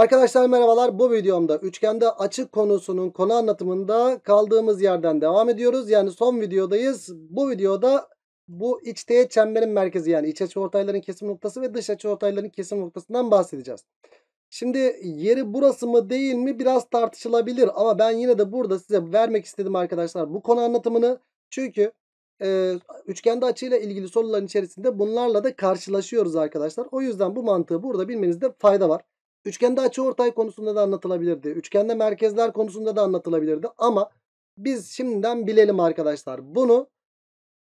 Arkadaşlar merhabalar bu videomda üçgende açı konusunun konu anlatımında kaldığımız yerden devam ediyoruz. Yani son videodayız. Bu videoda bu iç teğet çemberin merkezi yani iç açı ortayların kesim noktası ve dış açı ortayların kesim noktasından bahsedeceğiz. Şimdi yeri burası mı değil mi biraz tartışılabilir ama ben yine de burada size vermek istedim arkadaşlar bu konu anlatımını. Çünkü e, üçgende açıyla ilgili soruların içerisinde bunlarla da karşılaşıyoruz arkadaşlar. O yüzden bu mantığı burada bilmenizde fayda var. Üçgende açıortay konusunda da anlatılabilirdi. Üçgende merkezler konusunda da anlatılabilirdi. Ama biz şimdiden bilelim arkadaşlar. Bunu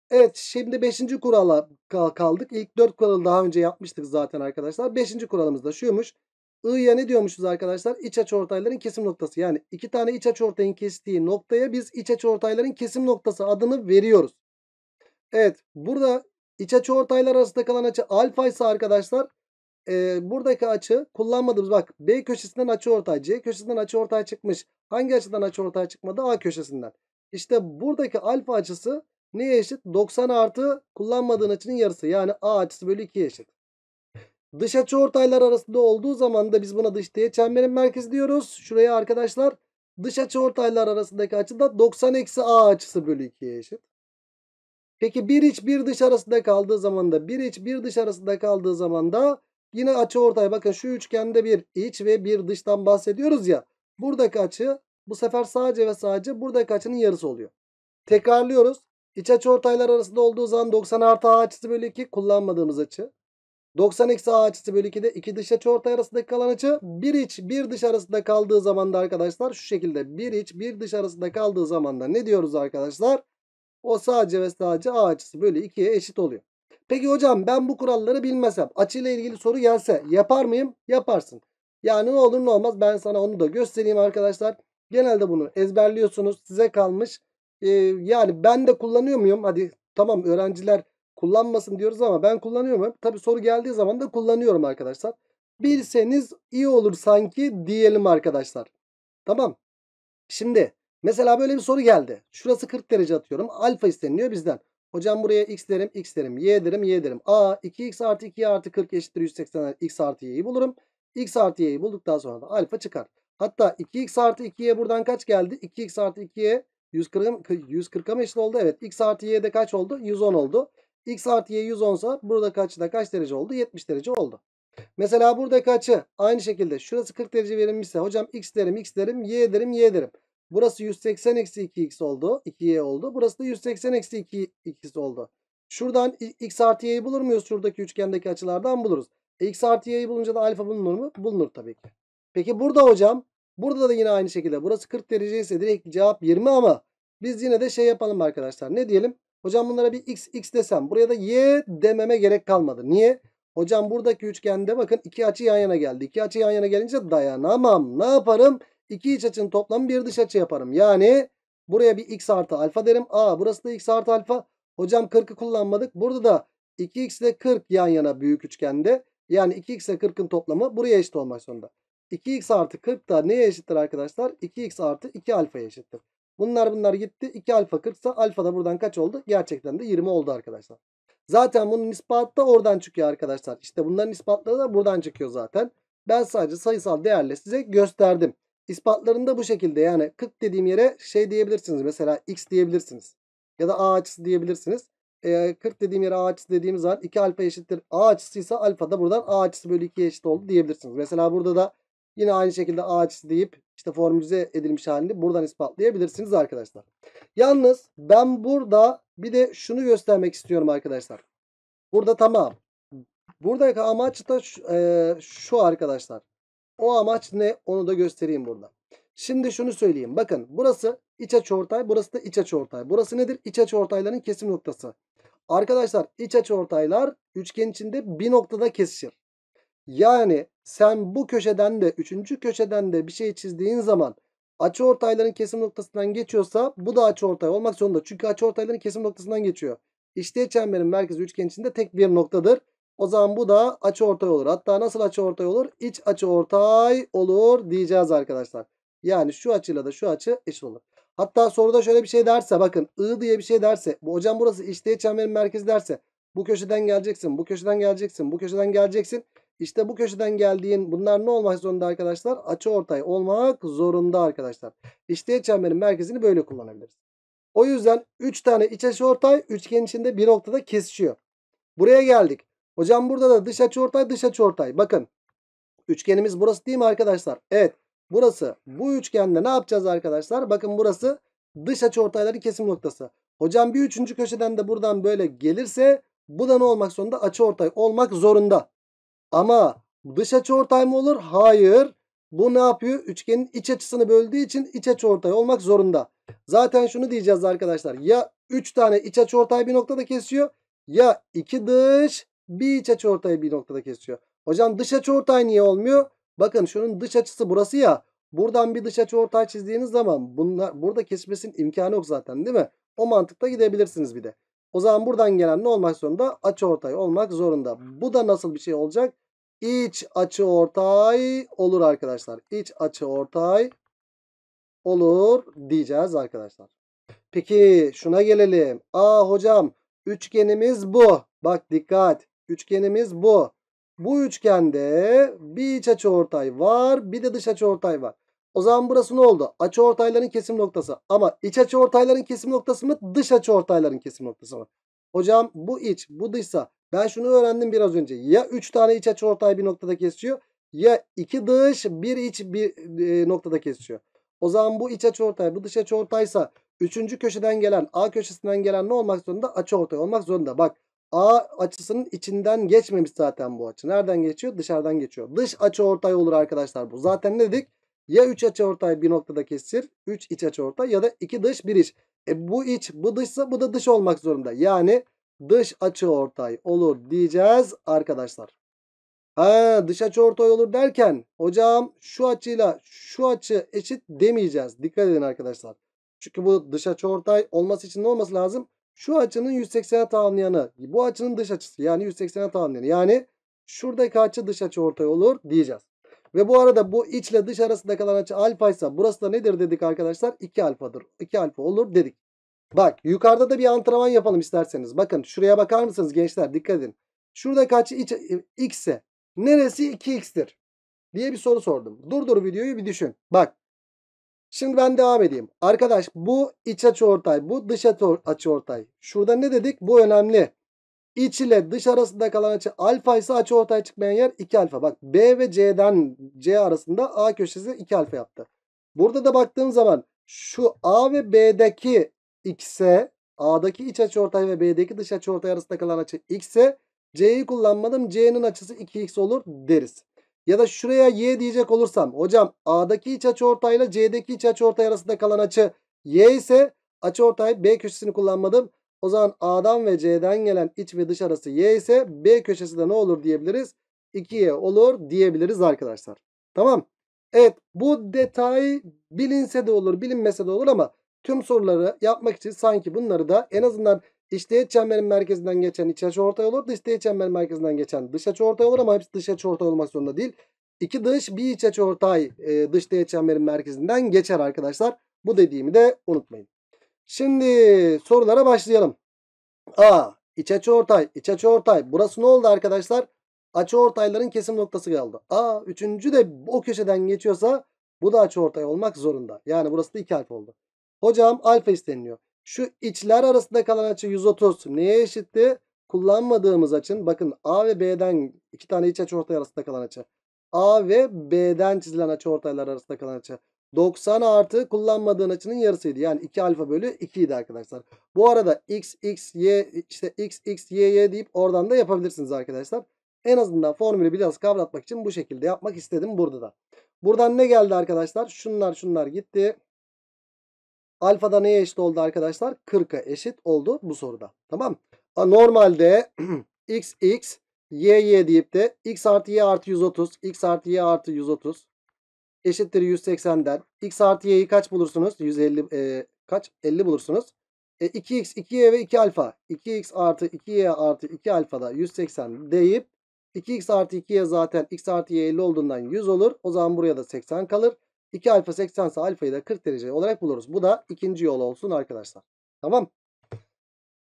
evet şimdi 5. kurala kaldık. İlk 4 kuralı daha önce yapmıştık zaten arkadaşlar. 5. kuralımız da şuymuş. I'ya ne diyormuşuz arkadaşlar? İç açı ortayların kesim noktası. Yani iki tane iç açı ortayın kestiği noktaya biz iç açı ortayların kesim noktası adını veriyoruz. Evet burada iç açı ortaylar arasında kalan açı alfa ise arkadaşlar e, buradaki açı kullanmadığımız bak B köşesinden açı ortay C köşesinden açı ortaya çıkmış. Hangi açıdan açı ortaya çıkmadı? A köşesinden. İşte buradaki alfa açısı neye eşit? 90 artı kullanmadığın açının yarısı. Yani A açısı bölü 2'ye eşit. Dış açı ortaylar arasında olduğu zaman da biz buna dış diye çemberin merkezi diyoruz. Şuraya arkadaşlar dış açı ortaylar arasındaki açı da 90 eksi A açısı bölü 2'ye eşit. Peki bir iç bir dış arasında kaldığı zaman da bir iç bir dış arasında kaldığı zaman da Yine açı ortay. Bakın şu üçgende bir iç ve bir dıştan bahsediyoruz ya. Buradaki açı bu sefer sadece ve sadece buradaki açının yarısı oluyor. Tekrarlıyoruz. İç açı ortaylar arasında olduğu zaman 90 artı A açısı bölü 2 kullanmadığımız açı. 90 eksi A açısı bölü 2'de iki dış açı ortay arasındaki kalan açı bir iç bir dış arasında kaldığı zaman da arkadaşlar şu şekilde bir iç bir dış arasında kaldığı zaman da ne diyoruz arkadaşlar? O sadece ve sadece A açısı bölü 2'ye eşit oluyor. Peki hocam ben bu kuralları bilmesem açıyla ilgili soru gelse yapar mıyım? Yaparsın. Yani ne olur ne olmaz ben sana onu da göstereyim arkadaşlar. Genelde bunu ezberliyorsunuz size kalmış. Ee, yani ben de kullanıyor muyum? Hadi tamam öğrenciler kullanmasın diyoruz ama ben kullanıyor muyum? Tabi soru geldiği zaman da kullanıyorum arkadaşlar. Bilseniz iyi olur sanki diyelim arkadaşlar. Tamam. Şimdi mesela böyle bir soru geldi. Şurası 40 derece atıyorum. Alfa isteniliyor bizden. Hocam buraya x derim, x derim, y derim, y derim. A 2x artı 2y artı 40 eşittir 180 x artı y'yi bulurum. x artı y'yi bulduktan sonra da alfa çıkar. Hatta 2x artı 2y buradan kaç geldi? 2x artı 2y 140, 140'a mı eşit oldu? Evet. x artı y de kaç oldu? 110 oldu. x artı y 110 sa burada kaçı da kaç derece oldu? 70 derece oldu. Mesela buradaki açı aynı şekilde şurası 40 derece verilmişse hocam x derim, x derim, y derim, y derim. Burası 180 eksi 2x oldu. 2y oldu. Burası da 180 eksi 2 x oldu. Şuradan x artı y'yi bulur muyuz? Şuradaki üçgendeki açılardan buluruz. E, x artı y'yi bulunca da alfa bulunur mu? Bulunur tabii ki. Peki burada hocam. Burada da yine aynı şekilde. Burası 40 derece ise direkt cevap 20 ama biz yine de şey yapalım arkadaşlar. Ne diyelim? Hocam bunlara bir x x desem. Buraya da y dememe gerek kalmadı. Niye? Hocam buradaki üçgende bakın iki açı yan yana geldi. İki açı yan yana gelince dayanamam. Ne yaparım? İki iç açının toplamı bir dış açı yaparım. Yani buraya bir x artı alfa derim. A, burası da x artı alfa. Hocam 40'ı kullanmadık. Burada da 2x ile 40 yan yana büyük üçgende. Yani 2x ile 40'ın toplamı buraya eşit olmak zorunda. 2x artı 40 da neye eşittir arkadaşlar? 2x artı 2 alfaya eşittir. Bunlar bunlar gitti. 2 alfa 40 ise alfa da buradan kaç oldu? Gerçekten de 20 oldu arkadaşlar. Zaten bunun ispatı da oradan çıkıyor arkadaşlar. İşte bunların ispatları da buradan çıkıyor zaten. Ben sadece sayısal değerle size gösterdim. İspatlarında bu şekilde yani 40 dediğim yere şey diyebilirsiniz. Mesela x diyebilirsiniz. Ya da a açısı diyebilirsiniz. E, 40 dediğim yere a açısı dediğimiz zaman 2 alfa eşittir. a açısıysa alfa da buradan a açısı bölü 2 eşit oldu diyebilirsiniz. Mesela burada da yine aynı şekilde a açısı deyip işte formülize edilmiş halini buradan ispatlayabilirsiniz arkadaşlar. Yalnız ben burada bir de şunu göstermek istiyorum arkadaşlar. Burada tamam. Buradaki amaç da şu, e, şu arkadaşlar. O amaç ne onu da göstereyim burada. Şimdi şunu söyleyeyim. Bakın burası iç açı ortay, burası da iç açı ortay. Burası nedir? İç açı ortayların kesim noktası. Arkadaşlar iç açı ortaylar üçgen içinde bir noktada kesişir. Yani sen bu köşeden de üçüncü köşeden de bir şey çizdiğin zaman açı açıortayların kesim noktasından geçiyorsa bu da açı ortay olmak zorunda. Çünkü açı ortayların kesim noktasından geçiyor. İşte çemberin merkezi üçgen içinde tek bir noktadır. O zaman bu da açı ortay olur. Hatta nasıl açı ortay olur? İç açı ortay olur diyeceğiz arkadaşlar. Yani şu açıyla da şu açı eşit olur. Hatta soruda şöyle bir şey derse bakın I diye bir şey derse bu hocam burası içtiği çemberin merkezi derse bu köşeden geleceksin bu köşeden geleceksin bu köşeden geleceksin. İşte bu köşeden geldiğin bunlar ne olmak zorunda arkadaşlar? Açı ortay olmak zorunda arkadaşlar. İçtiği çemberin merkezini böyle kullanabiliriz. O yüzden 3 tane iç açı ortay üçgen içinde bir noktada kesişiyor. Buraya geldik. Hocam burada da dış açıortay dış açıortay. Bakın üçgenimiz burası değil mi arkadaşlar? Evet burası. Bu üçgende ne yapacağız arkadaşlar? Bakın burası dış açıortayların kesim noktası. Hocam bir üçüncü köşeden de buradan böyle gelirse bu da ne olmak zorunda? Açıortay olmak zorunda. Ama dış açıortay mı olur? Hayır. Bu ne yapıyor? Üçgenin iç açısını böldüğü için iç açıortay olmak zorunda. Zaten şunu diyeceğiz arkadaşlar. Ya 3 tane iç açıortay bir noktada kesiyor ya 2 dış bir iç açı ortayı bir noktada kesiyor. Hocam dış açı ortay niye olmuyor? Bakın şunun dış açısı burası ya. Buradan bir dış açı ortay çizdiğiniz zaman bunlar, burada kesmesinin imkanı yok zaten değil mi? O mantıkta gidebilirsiniz bir de. O zaman buradan gelen ne olmak zorunda? Açı ortay olmak zorunda. Bu da nasıl bir şey olacak? İç açı ortay olur arkadaşlar. İç açı ortay olur diyeceğiz arkadaşlar. Peki şuna gelelim. Aa hocam üçgenimiz bu. Bak dikkat. Üçgenimiz bu. Bu üçgende bir iç açı ortay var bir de dış açı ortay var. O zaman burası ne oldu? Açı ortayların kesim noktası. Ama iç açı ortayların kesim noktası mı? Dış açı ortayların kesim noktası mı? Hocam bu iç bu dışsa ben şunu öğrendim biraz önce. Ya 3 tane iç açı ortay bir noktada kesiyor ya 2 dış bir iç bir e, noktada kesiyor. O zaman bu iç açı ortay bu dış açı ortaysa 3. köşeden gelen A köşesinden gelen ne olmak zorunda? Açı ortay olmak zorunda. Bak A açısının içinden geçmemiş zaten bu açı. Nereden geçiyor? Dışarıdan geçiyor. Dış açı ortay olur arkadaşlar bu. Zaten ne dedik? Ya 3 açı ortay bir noktada kesir. 3 iç açı ortay ya da 2 dış 1 iç. E bu iç bu dışsa bu da dış olmak zorunda. Yani dış açı ortay olur diyeceğiz arkadaşlar. Ha dış açı ortay olur derken hocam şu açıyla şu açı eşit demeyeceğiz. Dikkat edin arkadaşlar. Çünkü bu dış açı ortay olması için ne olması lazım? Şu açının 180'e tamamlayanı bu açının dış açısı yani 180'e tamamlayanı yani şuradaki açı dış açı ortaya olur diyeceğiz. Ve bu arada bu içle dış arasında kalan açı alfa ise burası da nedir dedik arkadaşlar? 2 alfadır. 2 alfa olur dedik. Bak yukarıda da bir antrenman yapalım isterseniz. Bakın şuraya bakar mısınız gençler? Dikkat edin. Şuradaki açı iç, x ise neresi 2x'tir? Diye bir soru sordum. Dur dur videoyu bir düşün. Bak Şimdi ben devam edeyim. Arkadaş bu iç açı ortay, bu dış açı ortay. Şurada ne dedik? Bu önemli. İç ile dış arasında kalan açı alfa ise açı ortaya çıkmayan yer 2 alfa. Bak B ve C'den C arasında A köşesi 2 alfa yaptı. Burada da baktığım zaman şu A ve B'deki X'e A'daki iç açı ortay ve B'deki dış açı ortay arasında kalan açı X'e C'yi kullanmadım. C'nin açısı 2X olur deriz. Ya da şuraya y diyecek olursam hocam A'daki iç açı ortayla C'deki iç açı ortay arasında kalan açı y ise açı ortay B köşesini kullanmadım. O zaman A'dan ve C'den gelen iç ve dış arası y ise B köşesi de ne olur diyebiliriz? 2y olur diyebiliriz arkadaşlar. Tamam. Evet bu detay bilinse de olur bilinmese de olur ama tüm soruları yapmak için sanki bunları da en azından İşteğet çemberin merkezinden geçen iç açı ortay olur. Dışteğet çemberin merkezinden geçen dış açı ortay olur ama hepsi dış açı ortay olmak zorunda değil. İki dış bir iç açı ortay e, dışteğet çemberin merkezinden geçer arkadaşlar. Bu dediğimi de unutmayın. Şimdi sorulara başlayalım. A. İç açı ortay. İç açı ortay. Burası ne oldu arkadaşlar? Açı ortayların kesim noktası kaldı. A. Üçüncü de o köşeden geçiyorsa bu da açı ortay olmak zorunda. Yani burası da 2 alfa oldu. Hocam alfa isteniliyor. Şu içler arasında kalan açı 130. Neye eşitti? Kullanmadığımız açın bakın A ve B'den iki tane iç açı ortay arasında kalan açı. A ve B'den çizilen açı ortaylar arasında kalan açı. 90 artı kullanmadığın açının yarısıydı. Yani 2 alfa bölü 2 idi arkadaşlar. Bu arada x, x, y işte x, x, y, y deyip oradan da yapabilirsiniz arkadaşlar. En azından formülü biraz kavratmak için bu şekilde yapmak istedim burada da. Buradan ne geldi arkadaşlar? Şunlar şunlar gitti. Alfa da neye eşit oldu arkadaşlar? 40'a eşit oldu bu soruda. Tamam. Normalde x x y y deyip de x artı y artı 130 x artı y artı 130 eşittir 180 der. X artı y'yi kaç bulursunuz? 150 e, kaç? 50 bulursunuz. E, 2x, 2y ve 2 alfa. 2x artı 2y artı 2 alfa da 180 deyip 2x artı 2y zaten x artı y 50 olduğundan 100 olur. O zaman buraya da 80 kalır. 2 alfa 80 ise alfayı da 40 derece olarak buluruz. Bu da ikinci yol olsun arkadaşlar. Tamam.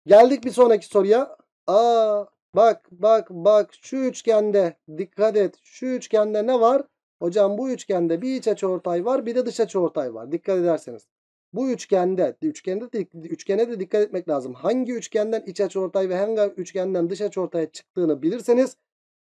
Geldik bir sonraki soruya. Aa bak bak bak şu üçgende dikkat et. Şu üçgende ne var? Hocam bu üçgende bir iç açıortay var bir de dış açıortay var. Dikkat ederseniz. Bu üçgende, üçgende de, üçgene de dikkat etmek lazım. Hangi üçgenden iç açıortay ve hangi üçgenden dış açıortaya çıktığını bilirseniz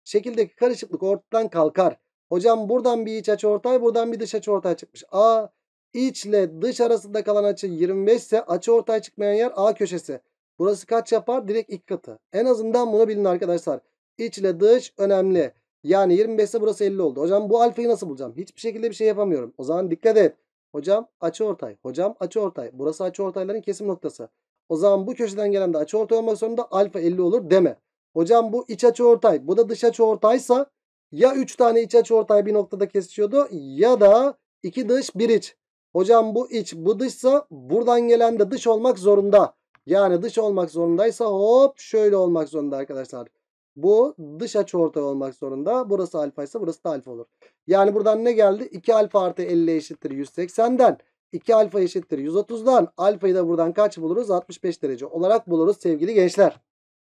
şekildeki karışıklık ortadan kalkar. Hocam buradan bir iç açı ortay buradan bir dış açı ortay çıkmış. A içle dış arasında kalan açı 25 ise açı ortay çıkmayan yer A köşesi. Burası kaç yapar? Direkt iki katı. En azından bunu bilin arkadaşlar. İç ile dış önemli. Yani 25 ise burası 50 oldu. Hocam bu alfayı nasıl bulacağım? Hiçbir şekilde bir şey yapamıyorum. O zaman dikkat et. Hocam açı ortay. Hocam açı ortay. Burası açı ortayların kesim noktası. O zaman bu köşeden gelen de açı ortay olmak zorunda alfa 50 olur deme. Hocam bu iç açı ortay. Bu da dış açı ortaysa ya 3 tane iç açı ortay bir noktada kesişiyordu ya da 2 dış 1 iç. Hocam bu iç bu dışsa buradan gelen de dış olmak zorunda. Yani dış olmak zorundaysa hop şöyle olmak zorunda arkadaşlar. Bu dış açı ortay olmak zorunda. Burası alfa ise burası da alfa olur. Yani buradan ne geldi? 2 alfa artı 50 eşittir 180'den. 2 alfa eşittir 130'dan. Alfayı da buradan kaç buluruz? 65 derece olarak buluruz sevgili gençler.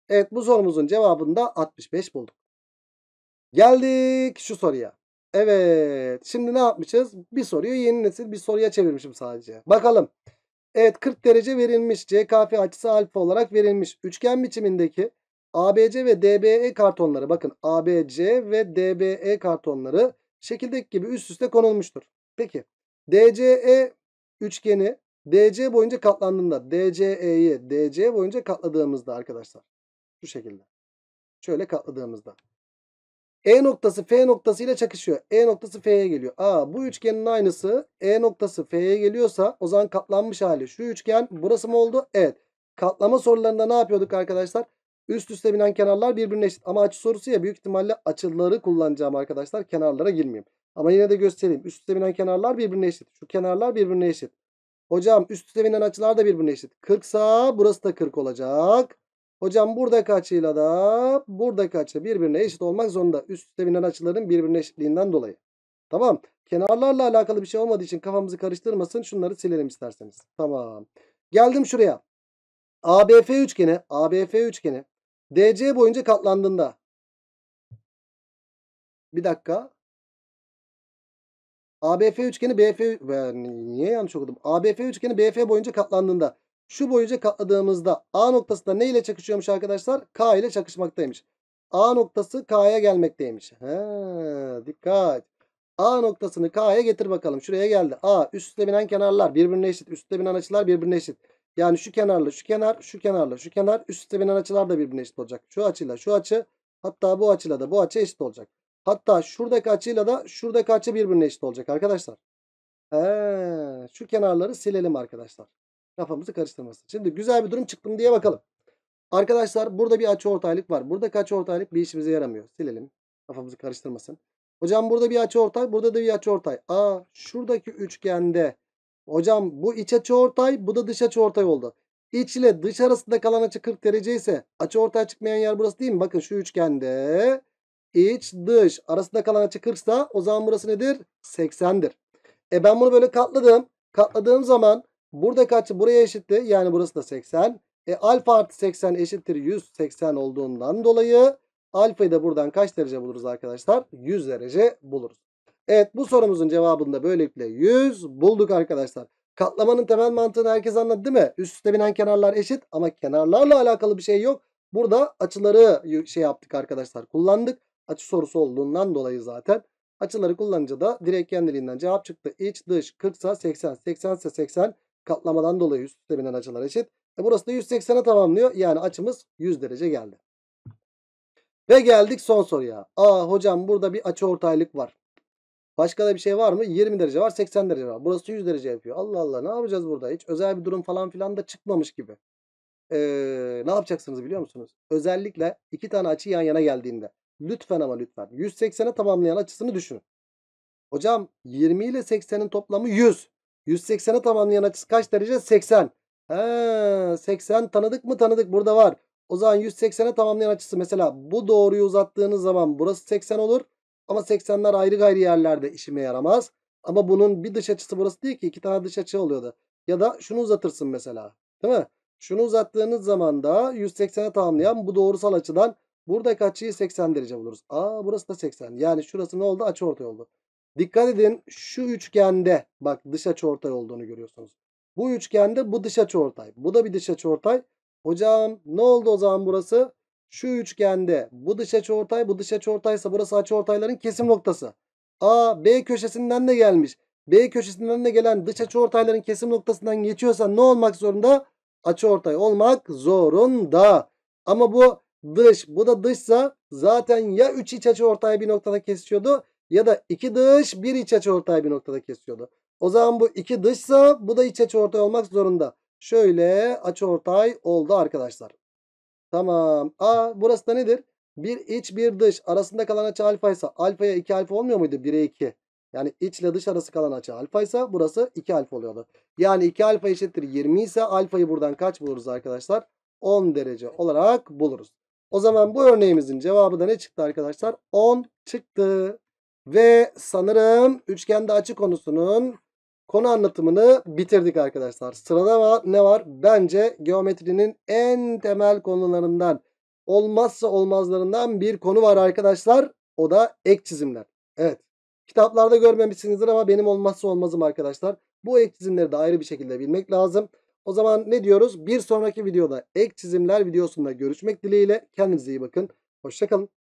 Evet bu sorumuzun cevabını da 65 bulduk. Geldik şu soruya. Evet. Şimdi ne yapmışız? Bir soruyu yeni nesil bir soruya çevirmişim sadece. Bakalım. Evet 40 derece verilmiş. CKF açısı alfa olarak verilmiş. Üçgen biçimindeki ABC ve DBE kartonları bakın ABC ve DBE kartonları şekildeki gibi üst üste konulmuştur. Peki DCE üçgeni DC boyunca katlandığında DCE'yi DC boyunca katladığımızda arkadaşlar şu şekilde şöyle katladığımızda e noktası F noktası ile çakışıyor. E noktası F'ye geliyor. Aa, bu üçgenin aynısı E noktası F'ye geliyorsa o zaman katlanmış hali. Şu üçgen burası mı oldu? Evet. Katlama sorularında ne yapıyorduk arkadaşlar? Üst üste binen kenarlar birbirine eşit. Ama açı sorusu ya büyük ihtimalle açıları kullanacağım arkadaşlar. Kenarlara girmeyeyim. Ama yine de göstereyim. Üst üste binen kenarlar birbirine eşit. Şu kenarlar birbirine eşit. Hocam üst üste binen açılar da birbirine eşit. 40 sağ, burası da 40 olacak. Hocam buradaki açıyla da buradaki açı birbirine eşit olmak zorunda. Üst üste binen açıların birbirine eşitliğinden dolayı. Tamam. Kenarlarla alakalı bir şey olmadığı için kafamızı karıştırmasın. Şunları silelim isterseniz. Tamam. Geldim şuraya. ABF üçgeni, ABF üçgeni DC boyunca katlandığında bir dakika. ABF üçgeni BF ben niye yanlış okudum? ABF üçgeni BF boyunca katlandığında şu boyunca katladığımızda A noktasında ne ile çakışıyormuş arkadaşlar? K ile çakışmaktaymış. A noktası K'ya gelmekteymiş. Ha, dikkat. A noktasını K'ya getir bakalım. Şuraya geldi. A üstte binen kenarlar birbirine eşit. Üstte binen açılar birbirine eşit. Yani şu kenarla şu kenar, şu kenarla şu kenar üstte binen açılar da birbirine eşit olacak. Şu açıyla şu açı hatta bu açıyla da bu açı eşit olacak. Hatta şuradaki açıyla da şuradaki açı birbirine eşit olacak arkadaşlar. Ee, şu kenarları silelim arkadaşlar. Kafamızı karıştırmasın. Şimdi güzel bir durum çıktım diye bakalım. Arkadaşlar burada bir açı ortaylık var. Burada kaç ortaylık bir işimize yaramıyor. Silelim. Kafamızı karıştırmasın. Hocam burada bir açı ortay. Burada da bir açı ortay. Aa şuradaki üçgende. Hocam bu iç açı ortay. Bu da dış açı ortay oldu. İç ile dış arasında kalan açı 40 derece ise açı ortaya çıkmayan yer burası değil mi? Bakın şu üçgende iç dış arasında kalan açı 40 ise o zaman burası nedir? 80'dir. E ben bunu böyle katladım. Katladığım zaman Burada kaç? Buraya eşittir Yani burası da 80. E alfa artı 80 eşittir 180 olduğundan dolayı alfayı da buradan kaç derece buluruz arkadaşlar? 100 derece buluruz. Evet bu sorumuzun cevabında böylelikle 100 bulduk arkadaşlar. Katlamanın temel mantığını herkes anladı değil mi? Üst üste binen kenarlar eşit ama kenarlarla alakalı bir şey yok. Burada açıları şey yaptık arkadaşlar kullandık. Açı sorusu olduğundan dolayı zaten. Açıları kullanınca da direkt kendiliğinden cevap çıktı. İç dış 40 ise 80, 80 ise 80, Katlamadan dolayı üst üste binen açılar eşit. E burası da 180'e tamamlıyor. Yani açımız 100 derece geldi. Ve geldik son soruya. Aa hocam burada bir açı ortaylık var. Başka da bir şey var mı? 20 derece var 80 derece var. Burası 100 derece yapıyor. Allah Allah ne yapacağız burada? Hiç özel bir durum falan filan da çıkmamış gibi. Ee, ne yapacaksınız biliyor musunuz? Özellikle iki tane açı yan yana geldiğinde. Lütfen ama lütfen. 180'e tamamlayan açısını düşünün. Hocam 20 ile 80'in toplamı 100. 180'e tamamlayan açısı kaç derece? 80. He, 80 tanıdık mı? Tanıdık burada var. O zaman 180'e tamamlayan açısı mesela bu doğruyu uzattığınız zaman burası 80 olur. Ama 80'ler ayrı gayrı yerlerde işime yaramaz. Ama bunun bir dış açısı burası değil ki. iki tane dış açı oluyordu. Ya da şunu uzatırsın mesela. Değil mi? Şunu uzattığınız zaman da 180'e tamamlayan bu doğrusal açıdan buradaki açıyı 80 derece buluruz. Aa burası da 80. Yani şurası ne oldu? Açı ortaya oldu. Dikkat edin şu üçgende bak dış açıortay olduğunu görüyorsunuz. Bu üçgende bu dış açıortay. Bu da bir dış açıortay. Hocam ne oldu o zaman burası? Şu üçgende bu dış açıortay, bu dış açıortaysa burası açı ortayların kesim noktası. A B köşesinden de gelmiş. B köşesinden de gelen dış açıortayların kesim noktasından geçiyorsa ne olmak zorunda? Açı ortay olmak zorunda. Ama bu dış, bu da dışsa zaten ya 3 iç açı ortay bir noktada kesişiyordu ya da iki dış bir iç açıortay bir noktada kesiyordu. O zaman bu iki dışsa bu da iç açıortay olmak zorunda. Şöyle açıortay oldu arkadaşlar. Tamam. A burası da nedir? Bir iç bir dış arasında kalan açı alfa ise alfaya 2 alfa olmuyor muydu? 1'e 2. Yani iç ile dış arası kalan açı alfa ise burası 2 alfa oluyordu. Yani 2 alfa eşittir 20 ise alfayı buradan kaç buluruz arkadaşlar? 10 derece olarak buluruz. O zaman bu örneğimizin cevabı da ne çıktı arkadaşlar? 10 çıktı. Ve sanırım üçgende açı konusunun konu anlatımını bitirdik arkadaşlar. Sırada ne var? Bence geometrinin en temel konularından olmazsa olmazlarından bir konu var arkadaşlar. O da ek çizimler. Evet. Kitaplarda görmemişsinizdir ama benim olmazsa olmazım arkadaşlar. Bu ek çizimleri de ayrı bir şekilde bilmek lazım. O zaman ne diyoruz? Bir sonraki videoda ek çizimler videosunda görüşmek dileğiyle. Kendinize iyi bakın. Hoşçakalın.